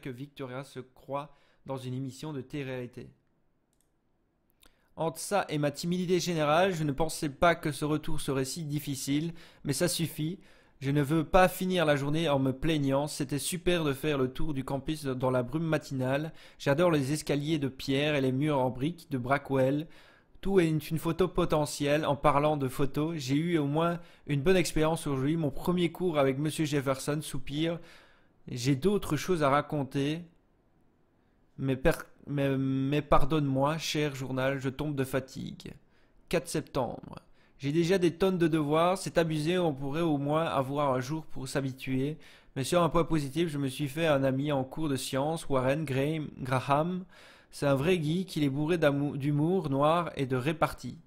que Victoria se croit dans une émission de télé-réalité. Entre ça et ma timidité générale, je ne pensais pas que ce retour serait si difficile, mais ça suffit. Je ne veux pas finir la journée en me plaignant, c'était super de faire le tour du campus dans la brume matinale, j'adore les escaliers de pierre et les murs en briques de Brackwell, tout est une photo potentielle, en parlant de photos, j'ai eu au moins une bonne expérience aujourd'hui, mon premier cours avec Monsieur Jefferson, soupir, j'ai d'autres choses à raconter, mais, pardonne-moi, cher journal, je tombe de fatigue. 4 septembre. J'ai déjà des tonnes de devoirs, c'est abusé, on pourrait au moins avoir un jour pour s'habituer. Mais sur un point positif, je me suis fait un ami en cours de science, Warren Graham. C'est un vrai guy qui est bourré d'humour noir et de répartie.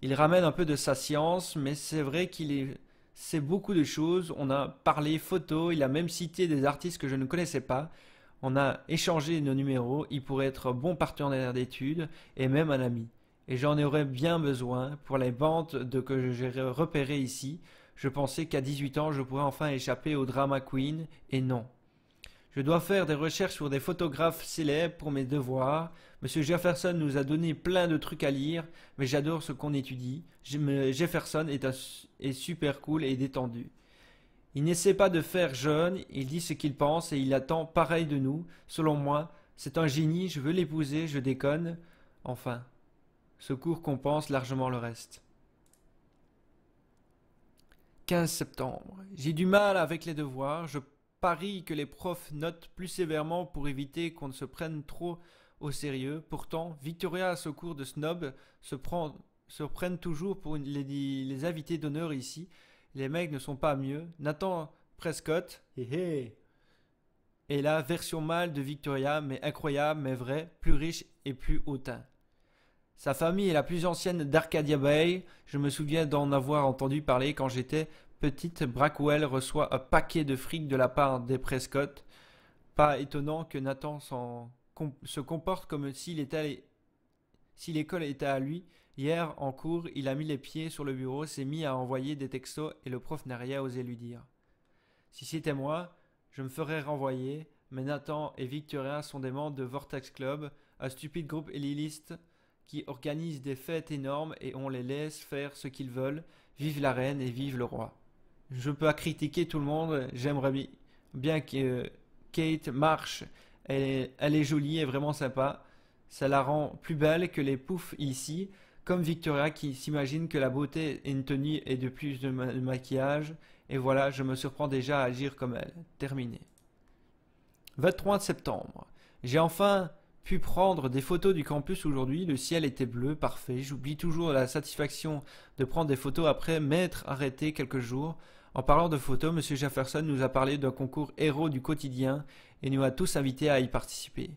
Il ramène un peu de sa science, mais c'est vrai qu'il est c'est beaucoup de choses. On a parlé photos, il a même cité des artistes que je ne connaissais pas. On a échangé nos numéros, il pourrait être bon partenaire d'études et même un ami. Et j'en aurais bien besoin pour les bandes que j'ai repérées ici. Je pensais qu'à 18 ans, je pourrais enfin échapper au drama queen, et non. Je dois faire des recherches sur des photographes célèbres pour mes devoirs. Monsieur Jefferson nous a donné plein de trucs à lire, mais j'adore ce qu'on étudie. Jefferson est, est super cool et détendu. Il n'essaie pas de faire jeune, il dit ce qu'il pense et il attend pareil de nous. Selon moi, c'est un génie, je veux l'épouser, je déconne. Enfin, ce cours compense largement le reste. 15 septembre. J'ai du mal avec les devoirs, je Paris que les profs notent plus sévèrement pour éviter qu'on ne se prenne trop au sérieux. Pourtant, Victoria à secours de snob se, prend, se prennent toujours pour les, invités d'honneur ici. Les mecs ne sont pas mieux. Nathan Prescott, hé Et la version mâle de Victoria, mais incroyable, mais vrai, plus riche et plus hautain. Sa famille est la plus ancienne d'Arcadia Bay. Je me souviens d'en avoir entendu parler quand j'étais petite, Brackwell reçoit un paquet de fric de la part des Prescott. Pas étonnant que Nathan se comporte comme s'il était si l'école était à lui. Hier, en cours, il a mis les pieds sur le bureau, s'est mis à envoyer des textos et le prof n'a rien osé lui dire. Si c'était moi, je me ferais renvoyer, mais Nathan et Victoria sont des membres de Vortex Club, un stupide groupe éliliste qui organise des fêtes énormes et on les laisse faire ce qu'ils veulent. Vive la reine et vive le roi je peux critiquer tout le monde. J'aimerais bien que euh, Kate marche. Elle est, est jolie et vraiment sympa. Ça la rend plus belle que les poufs ici, comme Victoria qui s'imagine que la beauté est une tenue et de plus de maquillage. Et voilà, je me surprends déjà à agir comme elle. Terminé. 23 septembre. J'ai enfin pu prendre des photos du campus aujourd'hui. Le ciel était bleu, parfait. J'oublie toujours la satisfaction de prendre des photos après m'être arrêté quelques jours. En parlant de photos, M. Jefferson nous a parlé d'un concours Héros du quotidien et nous a tous invités à y participer.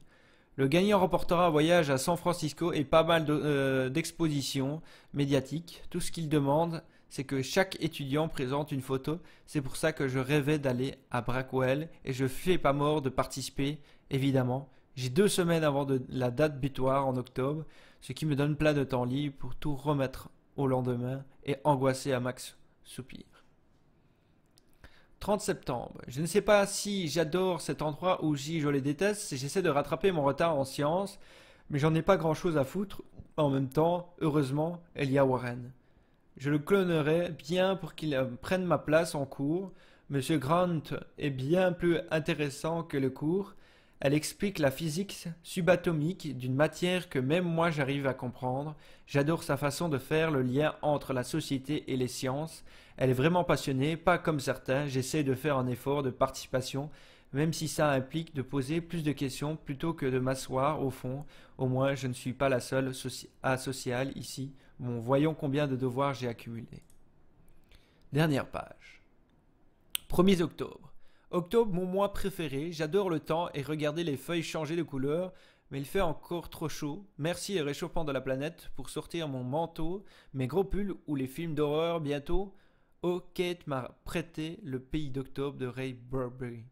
Le gagnant remportera un voyage à San Francisco et pas mal euh, d'expositions médiatiques. Tout ce qu'il demande, c'est que chaque étudiant présente une photo. C'est pour ça que je rêvais d'aller à Brackwell et je fais pas mort de participer, évidemment. J'ai deux semaines avant la date butoir en octobre, ce qui me donne plein de temps libre pour tout remettre au lendemain et angoisser à max soupir. 30 septembre. Je ne sais pas si j'adore cet endroit ou si je les déteste. J'essaie de rattraper mon retard en sciences, mais j'en ai pas grand chose à foutre. En même temps, heureusement, il y a Warren. Je le clonerai bien pour qu'il euh, prenne ma place en cours. Monsieur Grant est bien plus intéressant que le cours. Elle explique la physique subatomique d'une matière que même moi j'arrive à comprendre. J'adore sa façon de faire le lien entre la société et les sciences. Elle est vraiment passionnée, pas comme certains. J'essaie de faire un effort de participation, même si ça implique de poser plus de questions plutôt que de m'asseoir au fond. Au moins, je ne suis pas la seule à ici. Bon, voyons combien de devoirs j'ai accumulés. Dernière page. 1er octobre. Octobre, mon mois préféré. J'adore le temps et regarder les feuilles changer de couleur mais il fait encore trop chaud. Merci les réchauffements de la planète pour sortir mon manteau, mes gros pulls ou les films d'horreur bientôt. Oh, Kate m'a prêté Le Pays d'Octobre de Ray Burberry.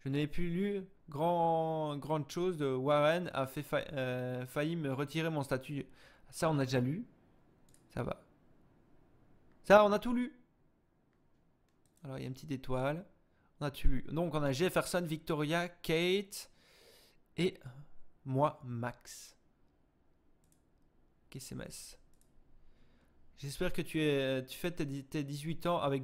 Je n'ai plus lu grand, grande chose de Warren a fait euh, failli me retirer mon statut. Ça, on a déjà lu. Ça va. Ça, on a tout lu. Alors, il y a une petite étoile. On a tout lu. Donc, on a Jefferson, Victoria, Kate et moi, Max. KSMS. J'espère que tu, es, euh, tu fêtes tes, 18 ans avec,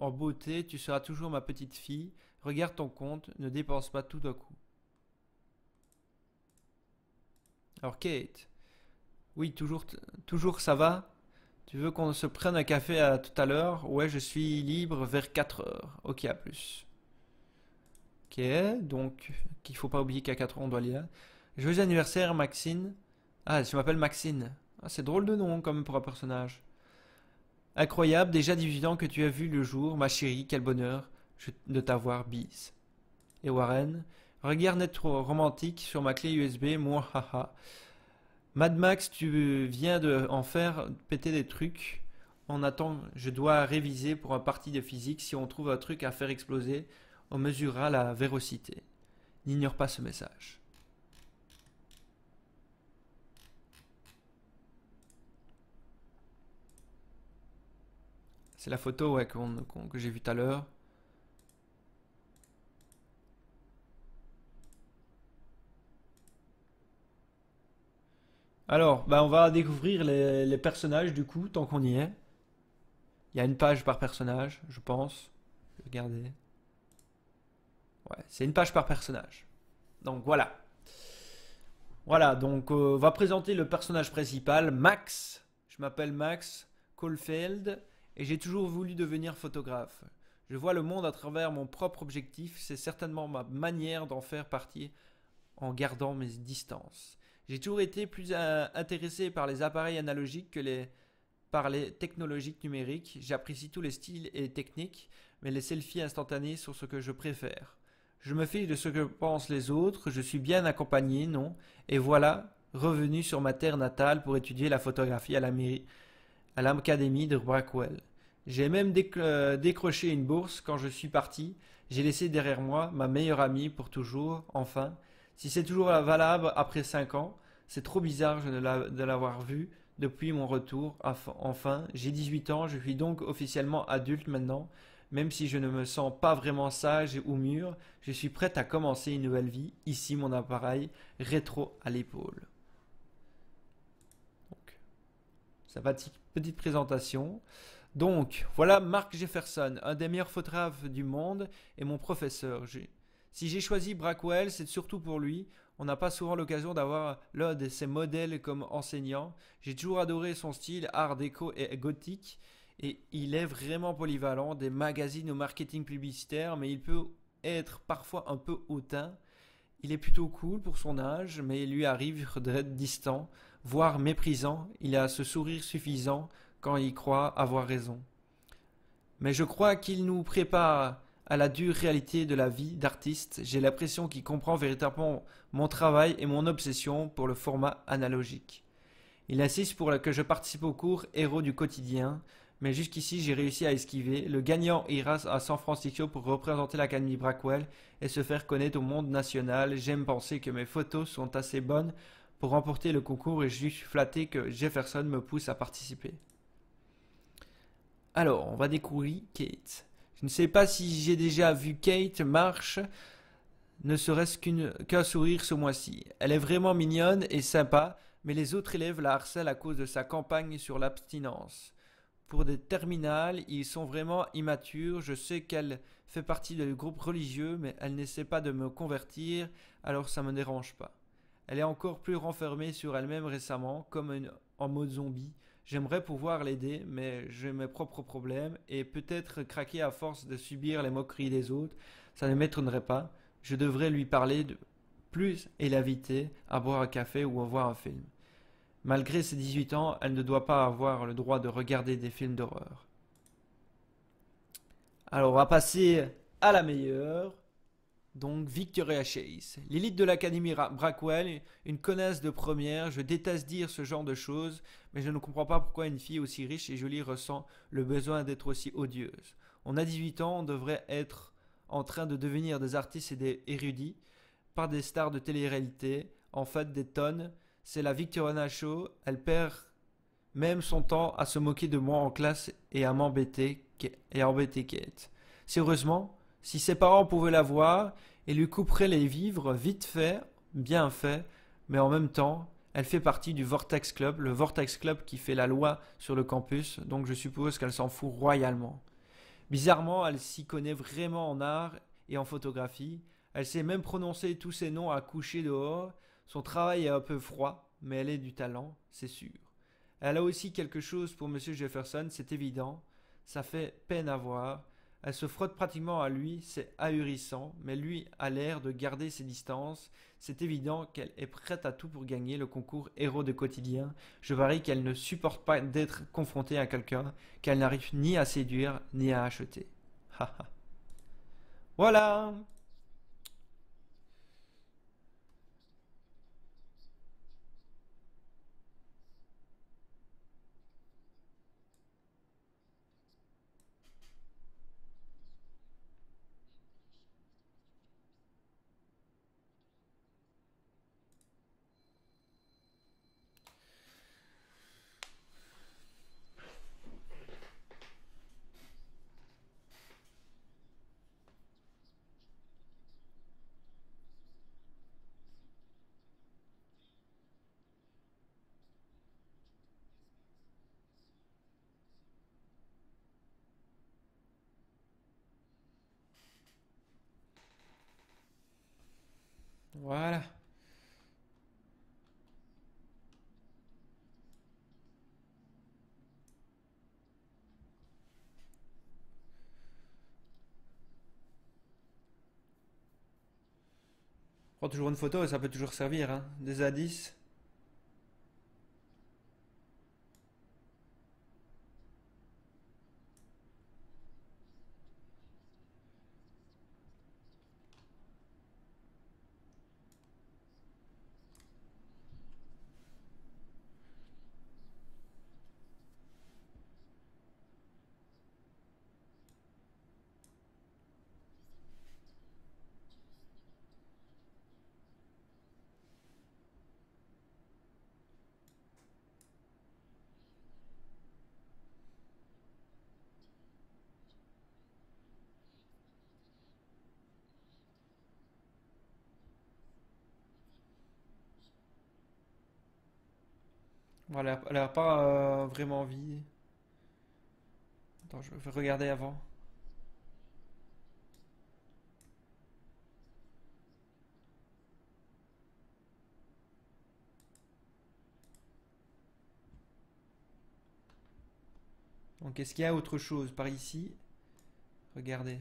en beauté, tu seras toujours ma petite fille. Regarde ton compte, ne dépense pas tout d'un coup. Alors Kate, oui, toujours, toujours ça va Tu veux qu'on se prenne un café à tout à l'heure Ouais, je suis libre vers 4 heures. Ok, à plus. Ok, donc, qu'il faut pas oublier qu'à 4 h on doit aller là. Joyeux anniversaire, Maxine. Ah, je m'appelle Maxine. Ah, c'est drôle de nom, comme pour un personnage. Incroyable, déjà 18 que tu as vu le jour, ma chérie, quel bonheur de t'avoir bis. Et Warren, regarde notre romantique sur ma clé USB, moi haha. Mad Max, tu viens de en faire péter des trucs. On attend, je dois réviser pour un parti de physique. Si on trouve un truc à faire exploser, on mesurera la vérocité. N'ignore pas ce message. C'est la photo que j'ai vue tout à l'heure. Alors, bah, on va découvrir les, personnages du coup, tant qu'on y est. Il y a une page par personnage, je pense. Regardez. Ouais, c'est une page par personnage. Donc voilà. Voilà, donc euh, on va présenter le personnage principal, Max. Je m'appelle Max Caulfield et j'ai toujours voulu devenir photographe. Je vois le monde à travers mon propre objectif, c'est certainement ma manière d'en faire partie en gardant mes distances. J'ai toujours été plus euh, intéressé par les appareils analogiques que par les technologiques numériques. J'apprécie tous les styles et les techniques, mais les selfies instantanées sont ce que je préfère. Je me fiche de ce que pensent les autres, je suis bien accompagné, non Et voilà, revenu sur ma terre natale pour étudier la photographie à la mairie à l'académie de Brackwell. J'ai même euh, décroché une bourse quand je suis parti. J'ai laissé derrière moi ma meilleure amie pour toujours, enfin. Si c'est toujours valable après cinq ans, c'est trop bizarre de l'avoir vue depuis mon retour. Enfin, j'ai 18 ans, je suis donc officiellement adulte maintenant. Même si je ne me sens pas vraiment sage ou mûr, je suis prête à commencer une nouvelle vie. Ici, mon appareil rétro à l'épaule. va petite présentation. Donc, voilà Mark Jefferson, un des meilleurs photographes du monde et mon professeur. Si j'ai choisi Brackwell, c'est surtout pour lui. On n'a pas souvent l'occasion d'avoir l'un de ses modèles comme enseignant. J'ai toujours adoré son style art déco et gothique. Et il est vraiment polyvalent des magazines au marketing publicitaire, mais il peut être parfois un peu hautain. Il est plutôt cool pour son âge, mais il lui arrive d'être distant, voire méprisant. Il a ce sourire suffisant quand il croit avoir raison. Mais je crois qu'il nous prépare à la dure réalité de la vie d'artiste. J'ai l'impression qu'il comprend véritablement mon travail et mon obsession pour le format analogique. Il insiste pour que je participe au cours Héros du quotidien, mais jusqu'ici j'ai réussi à esquiver. Le gagnant ira à San Francisco pour représenter l'Académie Brackwell et se faire connaître au monde national. J'aime penser que mes photos sont assez bonnes pour remporter le concours et je suis flatté que Jefferson me pousse à participer. Alors, on va découvrir Kate. Je ne sais pas si j'ai déjà vu Kate marche, ne serait-ce qu'un sourire ce mois-ci. Elle est vraiment mignonne et sympa, mais les autres élèves la harcèlent à cause de sa campagne sur l'abstinence pour des terminales, ils sont vraiment immatures. Je sais qu'elle fait partie du groupe religieux, mais elle n'essaie pas de me convertir, alors ça ne me dérange pas. Elle est encore plus renfermée sur elle-même récemment, comme en mode zombie. J'aimerais pouvoir l'aider, mais j'ai mes propres problèmes, et peut-être craquer à force de subir les moqueries des autres, ça ne m'étonnerait pas. Je devrais lui parler de plus et l'inviter à boire un café ou à voir un film. Malgré ses 18 ans, elle ne doit pas avoir le droit de regarder des films d'horreur. Alors, on va passer à la meilleure. Donc, Victoria Chase. L'élite de l'Académie Brackwell, une connasse de première. Je déteste dire ce genre de choses, mais je ne comprends pas pourquoi une fille aussi riche et jolie ressent le besoin d'être aussi odieuse. On a 18 ans, on devrait être en train de devenir des artistes et des érudits par des stars de télé-réalité. En fait, des tonnes c'est la victoire Show. Elle perd même son temps à se moquer de moi en classe et à m'embêter et Sérieusement, si ses parents pouvaient la voir, ils lui couperaient les vivres vite fait, bien fait, mais en même temps, elle fait partie du Vortex Club, le Vortex Club qui fait la loi sur le campus, donc je suppose qu'elle s'en fout royalement. Bizarrement, elle s'y connaît vraiment en art et en photographie. Elle sait même prononcer tous ses noms à coucher dehors son travail est un peu froid, mais elle est du talent, c'est sûr. Elle a aussi quelque chose pour M. Jefferson, c'est évident. Ça fait peine à voir. Elle se frotte pratiquement à lui, c'est ahurissant, mais lui a l'air de garder ses distances. C'est évident qu'elle est prête à tout pour gagner le concours héros de quotidien. Je varie qu'elle ne supporte pas d'être confrontée à quelqu'un qu'elle n'arrive ni à séduire ni à acheter. voilà toujours une photo et ça peut toujours servir. Hein. Des indices. elle a pas euh, vraiment envie. Attends, je vais regarder avant. Donc, est-ce qu'il y a autre chose par ici Regardez.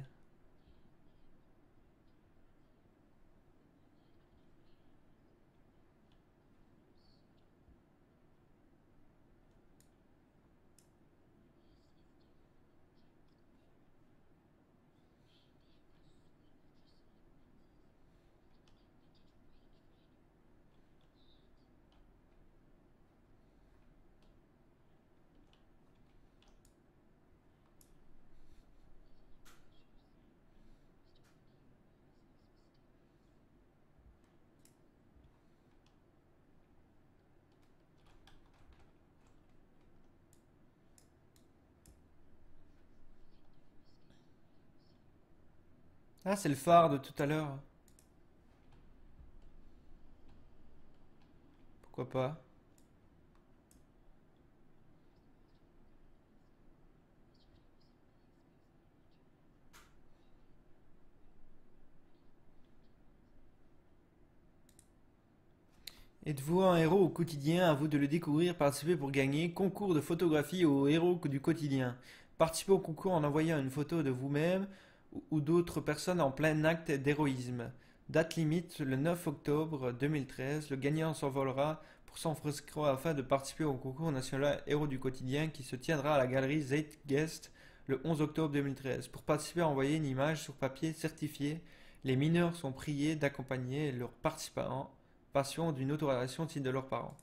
Ah, c'est le phare de tout à l'heure. Pourquoi pas Êtes-vous un héros au quotidien À vous de le découvrir, participez pour gagner. Concours de photographie aux héros du quotidien. Participez au concours en envoyant une photo de vous-même ou d'autres personnes en plein acte d'héroïsme. Date limite le 9 octobre 2013. Le gagnant s'envolera pour San afin de participer au concours national Héros du quotidien qui se tiendra à la galerie Zeitgeist le 11 octobre 2013. Pour participer, envoyer une image sur papier certifié. Les mineurs sont priés d'accompagner leurs participants d'une autorisation de leurs parents.